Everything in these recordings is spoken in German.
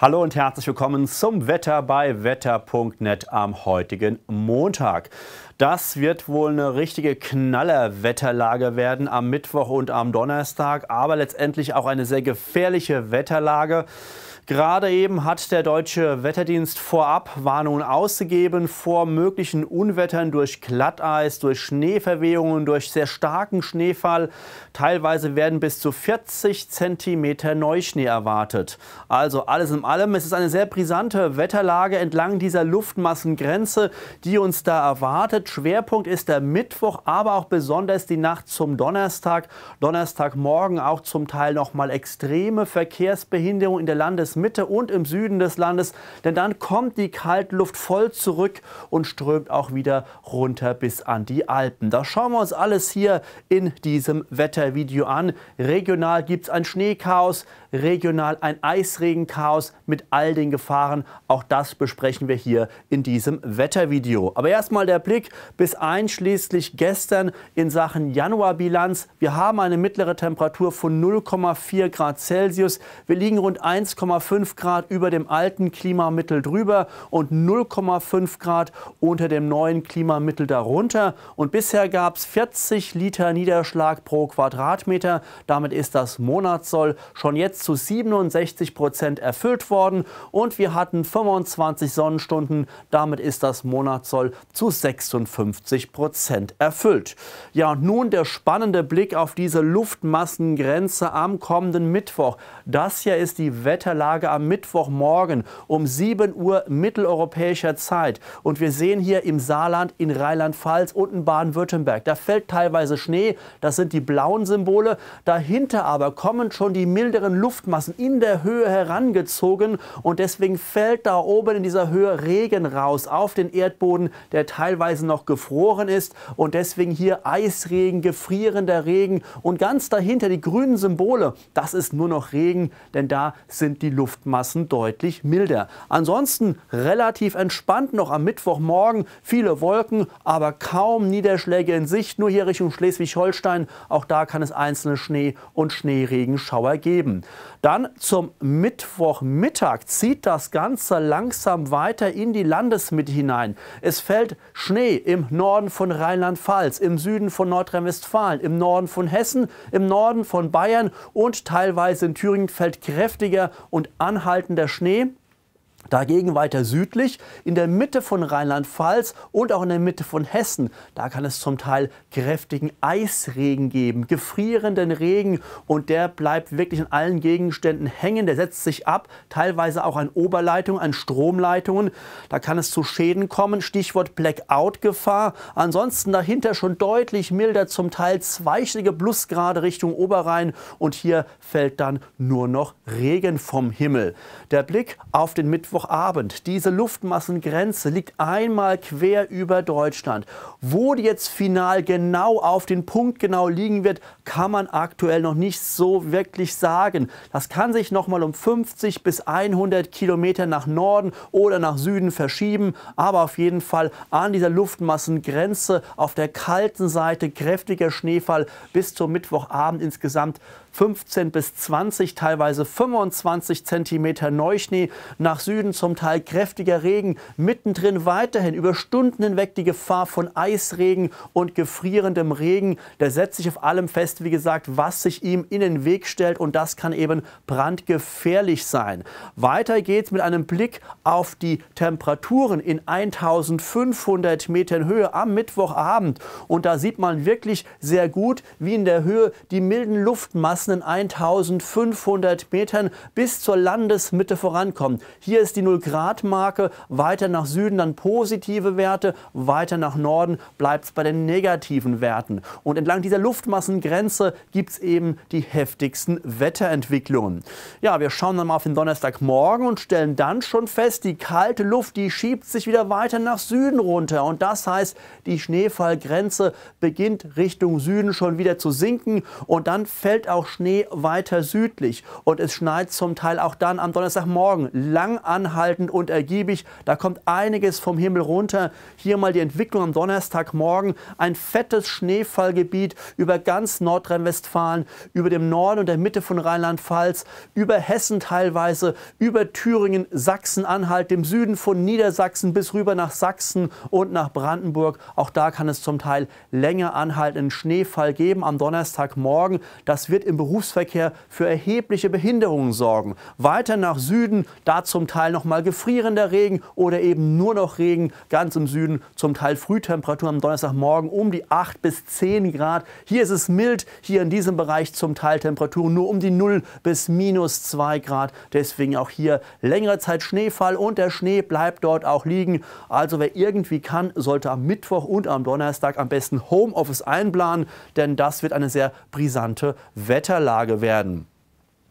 Hallo und herzlich willkommen zum Wetter bei wetter.net am heutigen Montag. Das wird wohl eine richtige Knallerwetterlage werden am Mittwoch und am Donnerstag, aber letztendlich auch eine sehr gefährliche Wetterlage. Gerade eben hat der deutsche Wetterdienst vorab Warnungen ausgegeben vor möglichen Unwettern durch Glatteis, durch Schneeverwehungen, durch sehr starken Schneefall. Teilweise werden bis zu 40 cm Neuschnee erwartet. Also alles in allem, es ist eine sehr brisante Wetterlage entlang dieser Luftmassengrenze, die uns da erwartet. Schwerpunkt ist der Mittwoch, aber auch besonders die Nacht zum Donnerstag. Donnerstagmorgen auch zum Teil nochmal extreme Verkehrsbehinderung in der Landes Mitte und im Süden des Landes, denn dann kommt die Kaltluft voll zurück und strömt auch wieder runter bis an die Alpen. Das schauen wir uns alles hier in diesem Wettervideo an. Regional gibt es ein Schneechaos, regional ein Eisregenchaos mit all den Gefahren. Auch das besprechen wir hier in diesem Wettervideo. Aber erstmal der Blick bis einschließlich gestern in Sachen Januarbilanz. Wir haben eine mittlere Temperatur von 0,4 Grad Celsius. Wir liegen rund 1,5 0,5 Grad über dem alten Klimamittel drüber und 0,5 Grad unter dem neuen Klimamittel darunter. Und bisher gab es 40 Liter Niederschlag pro Quadratmeter. Damit ist das Monatssoll schon jetzt zu 67 Prozent erfüllt worden. Und wir hatten 25 Sonnenstunden. Damit ist das Monatssoll zu 56 Prozent erfüllt. Ja, und nun der spannende Blick auf diese Luftmassengrenze am kommenden Mittwoch. Das hier ist die Wetterlage Tage am Mittwochmorgen um 7 Uhr mitteleuropäischer Zeit. Und wir sehen hier im Saarland, in Rheinland-Pfalz und in Baden-Württemberg, da fällt teilweise Schnee, das sind die blauen Symbole. Dahinter aber kommen schon die milderen Luftmassen in der Höhe herangezogen und deswegen fällt da oben in dieser Höhe Regen raus auf den Erdboden, der teilweise noch gefroren ist und deswegen hier Eisregen, gefrierender Regen und ganz dahinter die grünen Symbole, das ist nur noch Regen, denn da sind die Luftmassen deutlich milder. Ansonsten relativ entspannt noch am Mittwochmorgen. Viele Wolken, aber kaum Niederschläge in Sicht. Nur hier Richtung Schleswig-Holstein. Auch da kann es einzelne Schnee- und Schneeregenschauer geben. Dann zum Mittwochmittag zieht das Ganze langsam weiter in die Landesmitte hinein. Es fällt Schnee im Norden von Rheinland-Pfalz, im Süden von Nordrhein-Westfalen, im Norden von Hessen, im Norden von Bayern und teilweise in Thüringen fällt kräftiger und anhaltender Schnee Dagegen weiter südlich, in der Mitte von Rheinland-Pfalz und auch in der Mitte von Hessen, da kann es zum Teil kräftigen Eisregen geben, gefrierenden Regen und der bleibt wirklich an allen Gegenständen hängen, der setzt sich ab, teilweise auch an Oberleitungen, an Stromleitungen, da kann es zu Schäden kommen, Stichwort Blackout-Gefahr. Ansonsten dahinter schon deutlich milder, zum Teil zweistellige Plusgrade Richtung Oberrhein und hier fällt dann nur noch Regen vom Himmel. Der Blick auf den Mittwoch Mittwochabend. Diese Luftmassengrenze liegt einmal quer über Deutschland. Wo die jetzt final genau auf den Punkt genau liegen wird, kann man aktuell noch nicht so wirklich sagen. Das kann sich nochmal um 50 bis 100 Kilometer nach Norden oder nach Süden verschieben, aber auf jeden Fall an dieser Luftmassengrenze auf der kalten Seite kräftiger Schneefall bis zum Mittwochabend insgesamt 15 bis 20, teilweise 25 Zentimeter Neuschnee. Nach Süden zum Teil kräftiger Regen. Mittendrin weiterhin über Stunden hinweg die Gefahr von Eisregen und gefrierendem Regen. Der setzt sich auf allem fest, wie gesagt, was sich ihm in den Weg stellt. Und das kann eben brandgefährlich sein. Weiter geht's mit einem Blick auf die Temperaturen in 1500 Metern Höhe am Mittwochabend. Und da sieht man wirklich sehr gut, wie in der Höhe die milden Luftmassen umfassenden 1500 Metern bis zur Landesmitte vorankommen. Hier ist die 0-Grad-Marke, weiter nach Süden dann positive Werte, weiter nach Norden bleibt es bei den negativen Werten. Und entlang dieser Luftmassengrenze gibt es eben die heftigsten Wetterentwicklungen. Ja, wir schauen dann mal auf den Donnerstagmorgen und stellen dann schon fest, die kalte Luft, die schiebt sich wieder weiter nach Süden runter. Und das heißt, die Schneefallgrenze beginnt Richtung Süden schon wieder zu sinken und dann fällt auch Schnee weiter südlich und es schneit zum Teil auch dann am Donnerstagmorgen lang anhaltend und ergiebig. Da kommt einiges vom Himmel runter. Hier mal die Entwicklung am Donnerstagmorgen. Ein fettes Schneefallgebiet über ganz Nordrhein-Westfalen, über dem Norden und der Mitte von Rheinland-Pfalz, über Hessen teilweise, über Thüringen, Sachsen-Anhalt, dem Süden von Niedersachsen bis rüber nach Sachsen und nach Brandenburg. Auch da kann es zum Teil länger anhaltenden Schneefall geben am Donnerstagmorgen. Das wird im Berufsverkehr für erhebliche Behinderungen sorgen. Weiter nach Süden, da zum Teil nochmal gefrierender Regen oder eben nur noch Regen. Ganz im Süden zum Teil Frühtemperatur am Donnerstagmorgen um die 8 bis 10 Grad. Hier ist es mild, hier in diesem Bereich zum Teil Temperaturen nur um die 0 bis minus 2 Grad. Deswegen auch hier längere Zeit Schneefall und der Schnee bleibt dort auch liegen. Also wer irgendwie kann, sollte am Mittwoch und am Donnerstag am besten Homeoffice einplanen, denn das wird eine sehr brisante Wetter. Wetterlage werden.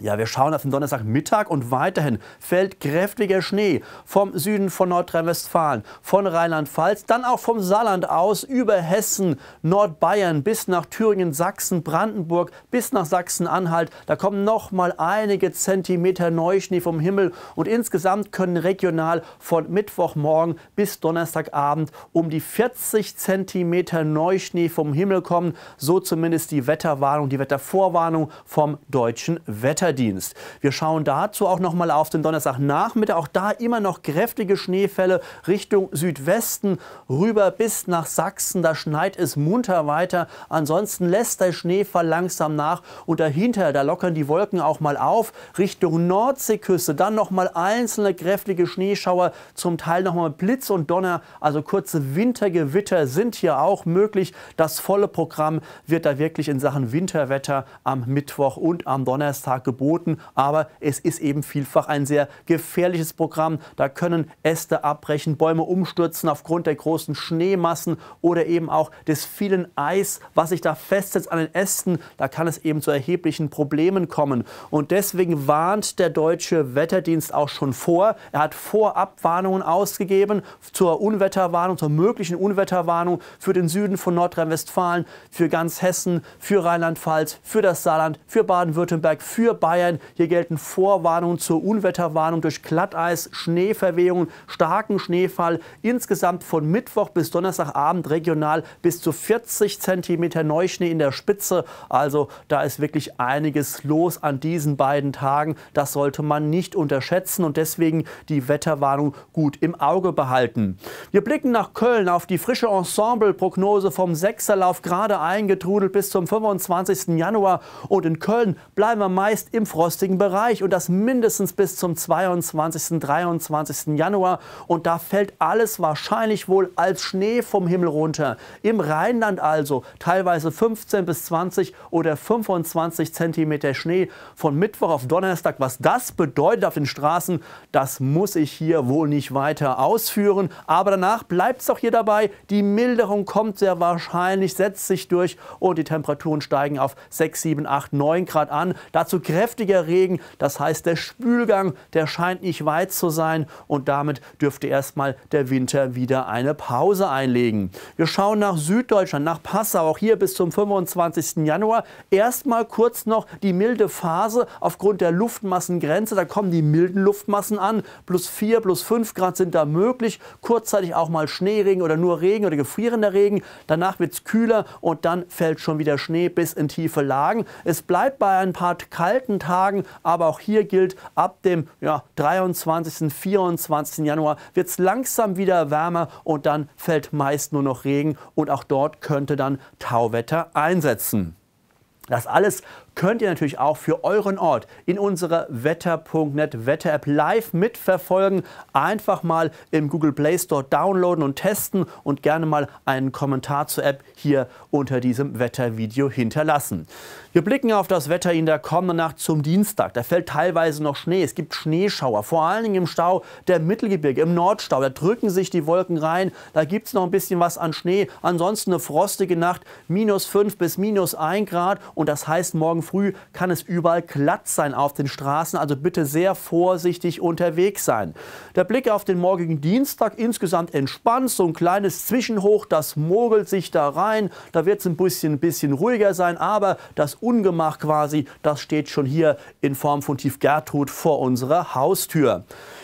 Ja, wir schauen auf den Donnerstagmittag und weiterhin fällt kräftiger Schnee vom Süden von Nordrhein-Westfalen, von Rheinland-Pfalz, dann auch vom Saarland aus über Hessen, Nordbayern bis nach Thüringen, Sachsen, Brandenburg bis nach Sachsen-Anhalt. Da kommen noch mal einige Zentimeter Neuschnee vom Himmel und insgesamt können regional von Mittwochmorgen bis Donnerstagabend um die 40 Zentimeter Neuschnee vom Himmel kommen. So zumindest die Wetterwarnung, die Wettervorwarnung vom deutschen Wetter. Götterdienst. Wir schauen dazu auch nochmal auf den Donnerstagnachmittag. Auch da immer noch kräftige Schneefälle Richtung Südwesten rüber bis nach Sachsen. Da schneit es munter weiter. Ansonsten lässt der Schneefall langsam nach und dahinter, da lockern die Wolken auch mal auf Richtung Nordseeküste. Dann nochmal einzelne kräftige Schneeschauer, zum Teil nochmal Blitz und Donner. Also kurze Wintergewitter sind hier auch möglich. Das volle Programm wird da wirklich in Sachen Winterwetter am Mittwoch und am Donnerstag geboten verboten, aber es ist eben vielfach ein sehr gefährliches Programm. Da können Äste abbrechen, Bäume umstürzen aufgrund der großen Schneemassen oder eben auch des vielen Eis, was sich da festsetzt an den Ästen. Da kann es eben zu erheblichen Problemen kommen. Und deswegen warnt der deutsche Wetterdienst auch schon vor. Er hat Vorabwarnungen ausgegeben zur Unwetterwarnung, zur möglichen Unwetterwarnung für den Süden von Nordrhein-Westfalen, für ganz Hessen, für Rheinland-Pfalz, für das Saarland, für Baden-Württemberg, für Bayern. Hier gelten Vorwarnungen zur Unwetterwarnung durch Glatteis, Schneeverwehungen, starken Schneefall. Insgesamt von Mittwoch bis Donnerstagabend regional bis zu 40 cm Neuschnee in der Spitze. Also da ist wirklich einiges los an diesen beiden Tagen. Das sollte man nicht unterschätzen und deswegen die Wetterwarnung gut im Auge behalten. Wir blicken nach Köln auf die frische Ensemble-Prognose vom Sechserlauf gerade eingetrudelt bis zum 25. Januar. Und in Köln bleiben wir meist im frostigen Bereich und das mindestens bis zum 22., 23. Januar. Und da fällt alles wahrscheinlich wohl als Schnee vom Himmel runter. Im Rheinland also teilweise 15 bis 20 oder 25 Zentimeter Schnee von Mittwoch auf Donnerstag. Was das bedeutet auf den Straßen, das muss ich hier wohl nicht weiter ausführen. Aber danach bleibt es doch hier dabei. Die Milderung kommt sehr wahrscheinlich, setzt sich durch und die Temperaturen steigen auf 6, 7, 8, 9 Grad an. Dazu grenzt heftiger Regen. Das heißt, der Spülgang, der scheint nicht weit zu sein und damit dürfte erstmal der Winter wieder eine Pause einlegen. Wir schauen nach Süddeutschland, nach Passau, auch hier bis zum 25. Januar. Erstmal kurz noch die milde Phase aufgrund der Luftmassengrenze. Da kommen die milden Luftmassen an. Plus 4, plus 5 Grad sind da möglich. Kurzzeitig auch mal Schneeregen oder nur Regen oder gefrierender Regen. Danach wird es kühler und dann fällt schon wieder Schnee bis in tiefe Lagen. Es bleibt bei ein paar kalten kalten Tagen, aber auch hier gilt, ab dem ja, 23., 24. Januar wird es langsam wieder wärmer und dann fällt meist nur noch Regen und auch dort könnte dann Tauwetter einsetzen. Das alles könnt ihr natürlich auch für euren Ort in unserer wetter.net Wetter-App live mitverfolgen. Einfach mal im Google Play Store downloaden und testen und gerne mal einen Kommentar zur App hier unter diesem Wettervideo hinterlassen. Wir blicken auf das Wetter in der kommenden Nacht zum Dienstag. Da fällt teilweise noch Schnee. Es gibt Schneeschauer, vor allen Dingen im Stau der Mittelgebirge, im Nordstau. Da drücken sich die Wolken rein. Da gibt es noch ein bisschen was an Schnee. Ansonsten eine frostige Nacht, minus 5 bis minus 1 Grad. Und das heißt morgen früh kann es überall glatt sein auf den Straßen, also bitte sehr vorsichtig unterwegs sein. Der Blick auf den morgigen Dienstag insgesamt entspannt, so ein kleines Zwischenhoch, das mogelt sich da rein. Da wird es ein bisschen, ein bisschen ruhiger sein, aber das Ungemach quasi, das steht schon hier in Form von Tief Gertrud vor unserer Haustür.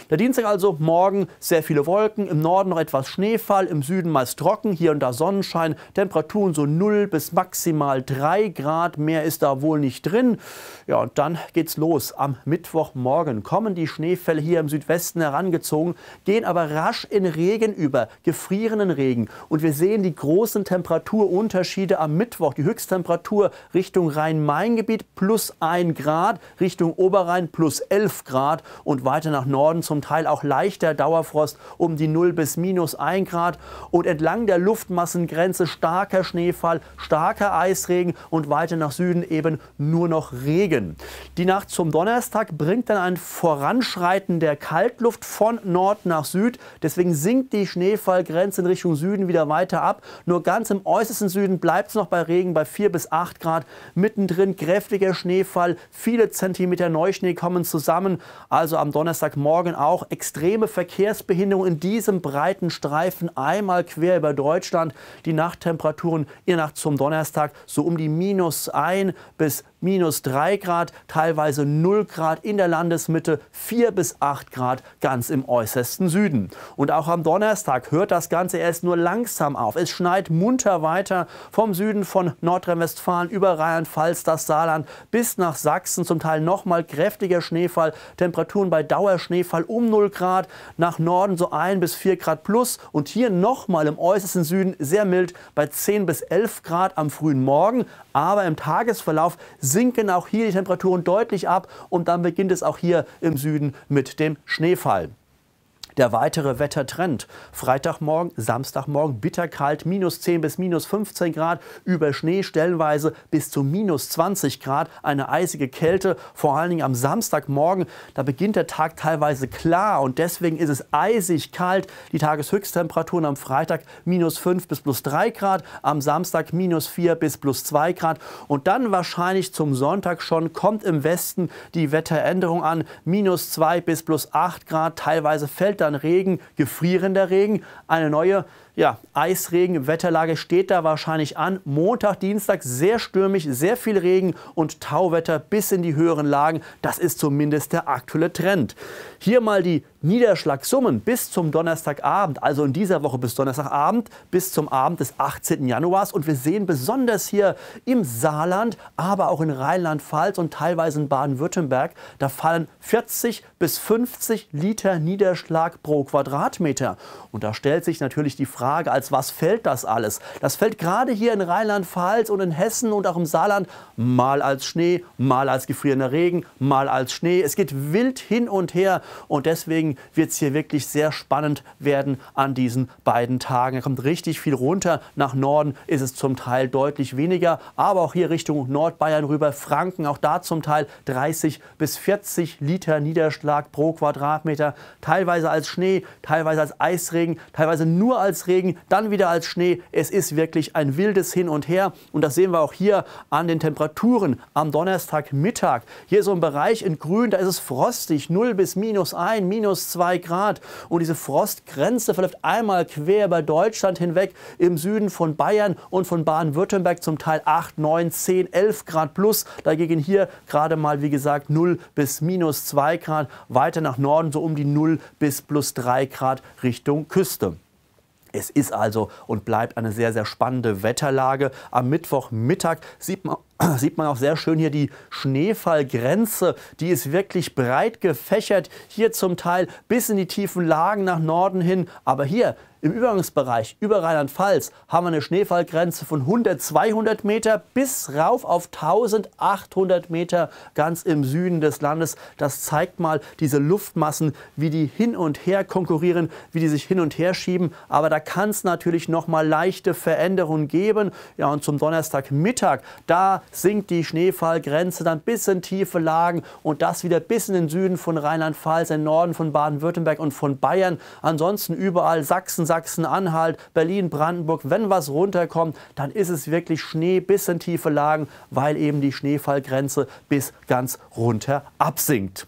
Der Dienstag also morgen sehr viele Wolken, im Norden noch etwas Schneefall, im Süden meist trocken, hier und da Sonnenschein, Temperaturen so 0 bis maximal 3 Grad, mehr ist da wohl nicht drin. Ja, und dann geht's los. Am Mittwochmorgen kommen die Schneefälle hier im Südwesten herangezogen, gehen aber rasch in Regen über, gefrierenden Regen. Und wir sehen die großen Temperaturunterschiede am Mittwoch. Die Höchsttemperatur Richtung Rhein-Main-Gebiet plus 1 Grad, Richtung Oberrhein plus 11 Grad und weiter nach Norden zum zum Teil auch leichter Dauerfrost um die 0 bis minus 1 Grad und entlang der Luftmassengrenze starker Schneefall, starker Eisregen und weiter nach Süden eben nur noch Regen. Die Nacht zum Donnerstag bringt dann ein Voranschreiten der Kaltluft von Nord nach Süd. Deswegen sinkt die Schneefallgrenze in Richtung Süden wieder weiter ab. Nur ganz im äußersten Süden bleibt es noch bei Regen bei 4 bis 8 Grad. Mittendrin kräftiger Schneefall, viele Zentimeter Neuschnee kommen zusammen. Also am Donnerstagmorgen auch auch extreme Verkehrsbehinderung in diesem breiten Streifen einmal quer über Deutschland. Die Nachttemperaturen in Nacht zum Donnerstag so um die minus 1 bis minus 3 Grad, teilweise 0 Grad in der Landesmitte, 4 bis 8 Grad ganz im äußersten Süden. Und auch am Donnerstag hört das Ganze erst nur langsam auf. Es schneit munter weiter vom Süden von Nordrhein-Westfalen über Rheinland-Pfalz, das Saarland bis nach Sachsen. Zum Teil nochmal kräftiger Schneefall, Temperaturen bei Dauerschneefall um 0 Grad, nach Norden so 1 bis 4 Grad plus und hier nochmal im äußersten Süden sehr mild bei 10 bis 11 Grad am frühen Morgen, aber im Tagesverlauf sinken auch hier die Temperaturen deutlich ab und dann beginnt es auch hier im Süden mit dem Schneefall. Der weitere Wettertrend. Freitagmorgen, Samstagmorgen bitterkalt, minus 10 bis minus 15 Grad, über Schnee stellenweise bis zu minus 20 Grad, eine eisige Kälte, vor allen Dingen am Samstagmorgen. Da beginnt der Tag teilweise klar und deswegen ist es eisig kalt. Die Tageshöchsttemperaturen am Freitag minus 5 bis plus 3 Grad, am Samstag minus 4 bis plus 2 Grad und dann wahrscheinlich zum Sonntag schon kommt im Westen die Wetteränderung an, minus 2 bis plus 8 Grad, teilweise fällt das dann Regen, gefrierender Regen. Eine neue ja, Eisregen-Wetterlage steht da wahrscheinlich an. Montag, Dienstag sehr stürmig, sehr viel Regen und Tauwetter bis in die höheren Lagen. Das ist zumindest der aktuelle Trend. Hier mal die Niederschlagssummen bis zum Donnerstagabend, also in dieser Woche bis Donnerstagabend, bis zum Abend des 18. Januars. Und wir sehen besonders hier im Saarland, aber auch in Rheinland-Pfalz und teilweise in Baden-Württemberg, da fallen 40 bis 50 Liter Niederschlag pro Quadratmeter. Und da stellt sich natürlich die Frage, als was fällt das alles? Das fällt gerade hier in Rheinland-Pfalz und in Hessen und auch im Saarland mal als Schnee, mal als gefrierender Regen, mal als Schnee. Es geht wild hin und her und deswegen wird es hier wirklich sehr spannend werden an diesen beiden Tagen. Da kommt richtig viel runter. Nach Norden ist es zum Teil deutlich weniger, aber auch hier Richtung Nordbayern rüber, Franken, auch da zum Teil 30 bis 40 Liter Niederschlag pro Quadratmeter. Teilweise als Schnee, teilweise als Eisregen, teilweise nur als Regen, dann wieder als Schnee. Es ist wirklich ein wildes Hin und Her. Und das sehen wir auch hier an den Temperaturen am Donnerstagmittag. Hier so ein Bereich in Grün, da ist es frostig, 0 bis minus 1, minus 2 Grad. Und diese Frostgrenze verläuft einmal quer über Deutschland hinweg im Süden von Bayern und von Baden-Württemberg zum Teil 8, 9, 10, 11 Grad plus. Dagegen hier gerade mal, wie gesagt, 0 bis minus 2 Grad. Weiter nach Norden so um die 0 bis plus 3 Grad Richtung Küste. Es ist also und bleibt eine sehr, sehr spannende Wetterlage. Am Mittwochmittag sieht man sieht man auch sehr schön hier die Schneefallgrenze. Die ist wirklich breit gefächert. Hier zum Teil bis in die tiefen Lagen nach Norden hin. Aber hier im Übergangsbereich über Rheinland-Pfalz haben wir eine Schneefallgrenze von 100, 200 Meter bis rauf auf 1800 Meter ganz im Süden des Landes. Das zeigt mal diese Luftmassen, wie die hin und her konkurrieren, wie die sich hin und her schieben. Aber da kann es natürlich noch mal leichte Veränderungen geben. Ja, und zum Donnerstagmittag, da sinkt die Schneefallgrenze dann bis in tiefe Lagen und das wieder bis in den Süden von Rheinland-Pfalz, in den Norden von Baden-Württemberg und von Bayern. Ansonsten überall Sachsen, Sachsen Sachsen-Anhalt, Berlin-Brandenburg, wenn was runterkommt, dann ist es wirklich Schnee bis in tiefe Lagen, weil eben die Schneefallgrenze bis ganz runter absinkt.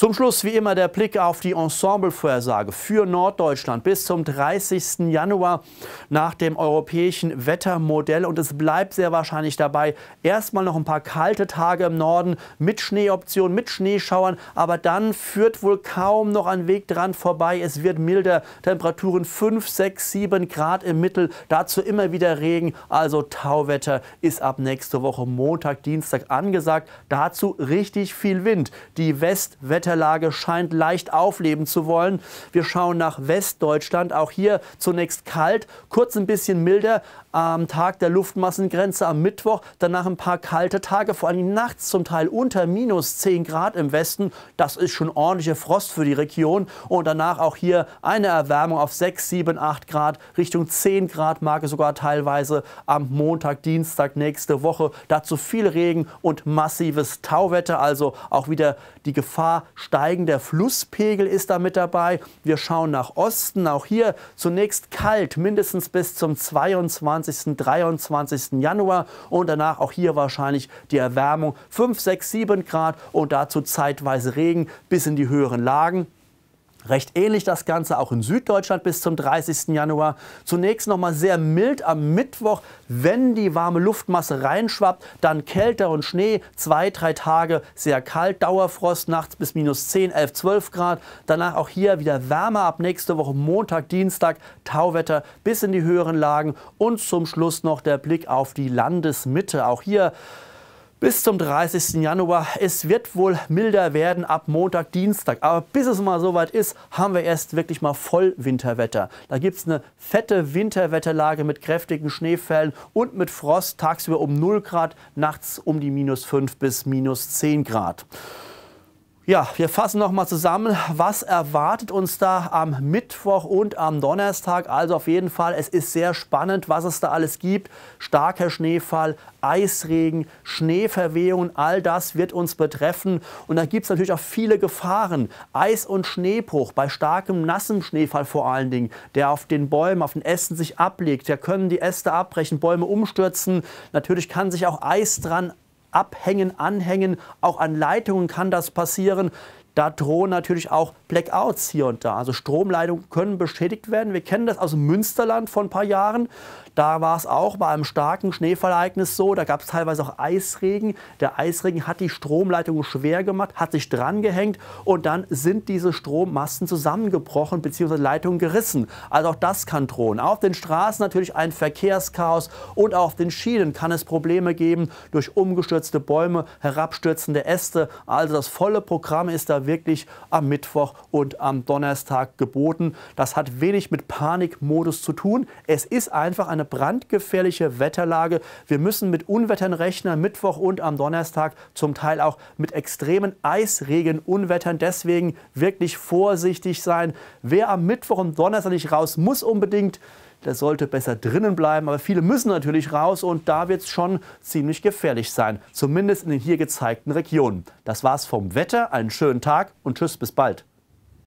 Zum Schluss wie immer der Blick auf die Ensemblevorhersage für Norddeutschland bis zum 30. Januar nach dem europäischen Wettermodell. Und es bleibt sehr wahrscheinlich dabei. Erstmal noch ein paar kalte Tage im Norden mit Schneeoptionen, mit Schneeschauern. Aber dann führt wohl kaum noch ein Weg dran vorbei. Es wird milder. Temperaturen 5, 6, 7 Grad im Mittel. Dazu immer wieder Regen. Also Tauwetter ist ab nächste Woche Montag, Dienstag angesagt. Dazu richtig viel Wind. Die Westwetter Wetterlage scheint leicht aufleben zu wollen. Wir schauen nach Westdeutschland, auch hier zunächst kalt, kurz ein bisschen milder, am Tag der Luftmassengrenze am Mittwoch, danach ein paar kalte Tage, vor allem nachts zum Teil unter minus 10 Grad im Westen. Das ist schon ordentlicher Frost für die Region. Und danach auch hier eine Erwärmung auf 6, 7, 8 Grad, Richtung 10 Grad Marke sogar teilweise am Montag, Dienstag nächste Woche. Dazu viel Regen und massives Tauwetter, also auch wieder die Gefahr steigender Flusspegel ist da mit dabei. Wir schauen nach Osten, auch hier zunächst kalt, mindestens bis zum 22. 22., 23. Januar und danach auch hier wahrscheinlich die Erwärmung 5, 6, 7 Grad und dazu zeitweise Regen bis in die höheren Lagen. Recht ähnlich das Ganze auch in Süddeutschland bis zum 30. Januar. Zunächst nochmal sehr mild am Mittwoch, wenn die warme Luftmasse reinschwappt, dann kälter und Schnee, zwei, drei Tage sehr kalt, Dauerfrost nachts bis minus 10, 11, 12 Grad. Danach auch hier wieder wärmer ab nächste Woche Montag, Dienstag, Tauwetter bis in die höheren Lagen und zum Schluss noch der Blick auf die Landesmitte. Auch hier bis zum 30. Januar. Es wird wohl milder werden ab Montag, Dienstag. Aber bis es mal soweit ist, haben wir erst wirklich mal Vollwinterwetter. Da gibt es eine fette Winterwetterlage mit kräftigen Schneefällen und mit Frost tagsüber um 0 Grad, nachts um die minus 5 bis minus 10 Grad. Ja, wir fassen nochmal zusammen, was erwartet uns da am Mittwoch und am Donnerstag. Also auf jeden Fall, es ist sehr spannend, was es da alles gibt. Starker Schneefall, Eisregen, Schneeverwehungen, all das wird uns betreffen. Und da gibt es natürlich auch viele Gefahren. Eis- und Schneebruch, bei starkem, nassem Schneefall vor allen Dingen, der auf den Bäumen, auf den Ästen sich ablegt. Da können die Äste abbrechen, Bäume umstürzen. Natürlich kann sich auch Eis dran abhängen, anhängen. Auch an Leitungen kann das passieren da drohen natürlich auch Blackouts hier und da. Also Stromleitungen können beschädigt werden. Wir kennen das aus dem Münsterland vor ein paar Jahren. Da war es auch bei einem starken Schneefallereignis so. Da gab es teilweise auch Eisregen. Der Eisregen hat die Stromleitungen schwer gemacht, hat sich drangehängt und dann sind diese Strommasten zusammengebrochen bzw. Leitungen gerissen. Also auch das kann drohen. Auf den Straßen natürlich ein Verkehrschaos und auf den Schienen kann es Probleme geben durch umgestürzte Bäume, herabstürzende Äste. Also das volle Programm ist da aber wirklich am Mittwoch und am Donnerstag geboten. Das hat wenig mit Panikmodus zu tun. Es ist einfach eine brandgefährliche Wetterlage. Wir müssen mit Unwettern rechnen, Mittwoch und am Donnerstag, zum Teil auch mit extremen Eisregen, Unwettern. Deswegen wirklich vorsichtig sein. Wer am Mittwoch und Donnerstag nicht raus muss, unbedingt der sollte besser drinnen bleiben, aber viele müssen natürlich raus und da wird es schon ziemlich gefährlich sein, zumindest in den hier gezeigten Regionen. Das war's vom Wetter, einen schönen Tag und tschüss bis bald.